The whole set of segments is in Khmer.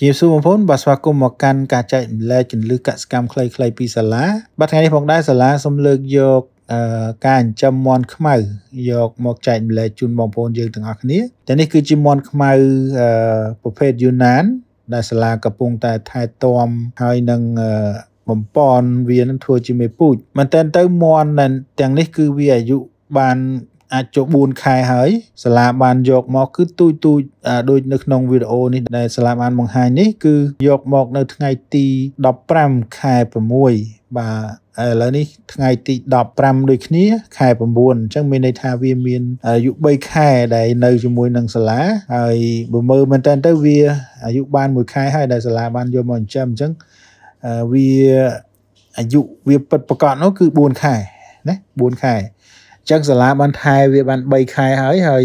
ជាសួរបងប្អូនបាទស្វាគមន៍មកកាន់ការចែករំលែកចន្លឹះកសកម្មខ្លីៗពីសាលាបាទថ្ងៃនេះផងដែរសាលាសូមលើកយកការចិញ្ចឹមមន់ខ្មៅយកមកចែកម្លែកជូនបងប្អូនយើងទាំងអស់គ្នាតែនេះគឺជាមន់ខ្មៅប្រភេទយូណានដែលសាលាកំពុងតែថែទាំហើយនឹងបំពន់វានឹងធ្វើជាមេពូជមែនតើទៅមន់ទាំងនេះគឺវាអាយុបានអាចចូល4ខែ ហើយសាលាបានយក មក គឺទូចទូចដូចនៅក្នុងវីដេអូនេះដែលសាលាបានបង្ហាញនេះគឺយកមក នៅ ថ្ងៃទី15ខែ6បាទឥឡូវនេះថ្ងៃទី15ដូចគ្នាខែ9អញ្ចឹងមានន័យថាវាមានអាយុ3ខែដែលនៅជាមួយនឹងសាលាហើយបើមើលមែនតើទៅវាអាយុបាន1ខែហើយដែលសាលាបានយកមកចិញ្ចឹមអញ្ចឹងវាអាយុវាពិតប្រកបនោះគឺ4ខែណា4ខែចឹងសាលាបានថែវាបាន3ខែហើយហើយ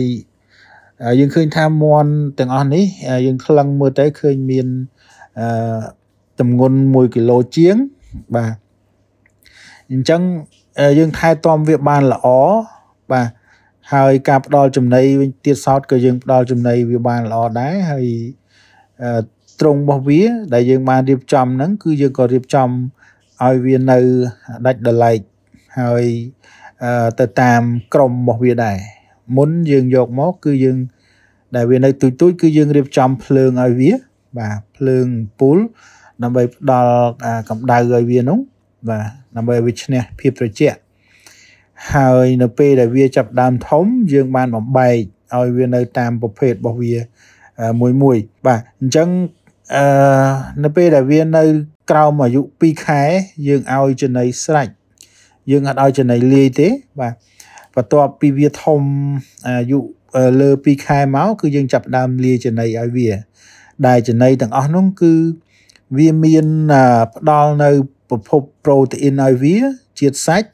យើងឃើញថាមន់ទាំងអស់នេះ យើងថ្លឹងមើលទៅឃើញមានអឺតម្ងន់1គីឡូជាងបាទអញ្ចឹងយើងថែទាំវាបានល្អបាទហើយការផ្ដល់ចំណីវិញទៀតសោតក៏យើងផ្ដល់ចំណីវាបានល្អដែរហើយត្រង់របស់វា ដែលយើង បានរៀបចំហ្នឹងគឺយើងក៏រៀបចំឲ្យវានៅដាច់ដលែកហើយអឺទៅតាមក្រមរបស់វាដែរមុនយើងយកមកគឺយើងដែលវានៅទូចទូចគឺយើងរៀបចំភ្លើងឲ្យវាបាទភ្លើងពូលដើម្បីផ្ដល់កម្ដៅឲ្យវានោះបាទដើម្បីឲ្យវាឈ្នះភាពត្រជាក់ហើយនៅពេលដែលវាចាប់ដើមធំយើងបានបំបែកឲ្យវានៅតាមប្រភេទរបស់វាមួយមួយបាទអញ្ចឹងអឺនៅពេលដែលវានៅក្រោមអាយុ2ខែយើងឲ្យចំណីស្រាច់យើងអត់ឲ្យចំណីលាយទេបាទបន្ទាប់ពីវាធំអាយុលើ2ខែមកគឺយើងចាប់ដើមលាយចំណីឲ្យវា ដែលចំណីទាំងអស់នោះគឺវាមានផ្ដល់នៅប្រភពប្រូតេអ៊ីនឲ្យវាជាតិសាច់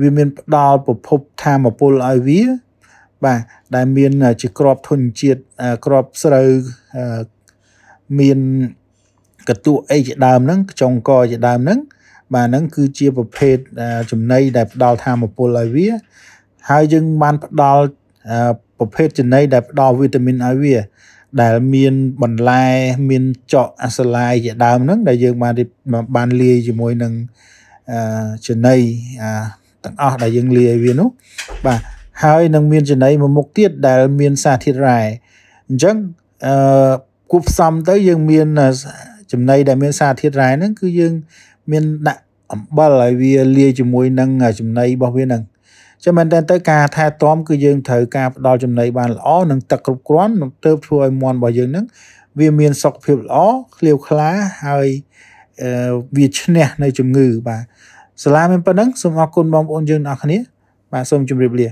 វាមានផ្ដល់ប្រភពធម្មពលឲ្យវា បាទដែលមានជាក្របធនជាតិក្របស្រូវមានកតុអីជាដើមហ្នឹងចុងកជាដើមហ្នឹងបាទហ្នឹងគឺជាប្រភេទចំណីដែលផ្ដល់ធមពលឲ្យវាហើយយើងបានផ្ដល់ប្រភេទចំណីដែលផ្ដល់វីតាមីនឲ្យវាដែលមានបន្លែមានចកអាសាឡាយជាដើមហ្នឹងដែលយើងបានបានលាយជាមួយនឹងចំណីទាំងអស់ដែលយើងលាយវានោះបាទហើយនឹងមានចំណីមួយមុខទៀតដែលមានសារធាតុរ៉ែអញ្ចឹងអឺគូផ្សំទៅយើងមានចំណីដែលមាន សារធាតុរ៉ែហ្នឹងគឺយើងមានដាក់អំបិលឲ្យវាលាយជាមួយនឹងចំណីរបស់វានឹងចឹងមែនតើទៅការថែទាំ គឺយើងត្រូវការផ្ដល់ចំណីបានល្អនិងទឹកគ្រប់គ្រាន់នឹងទៅធ្វើឲ្យមន់របស់យើងនឹងវាមានសុខភាពល្អក្លៀវក្លាហើយវាឈ្នះនៅជំងឺ បាទសាលាមានប៉ុណ្ណឹងសូមអរគុណបងប្អូនយើងទាំងអស់គ្នា បាទសូមជម្រាបលា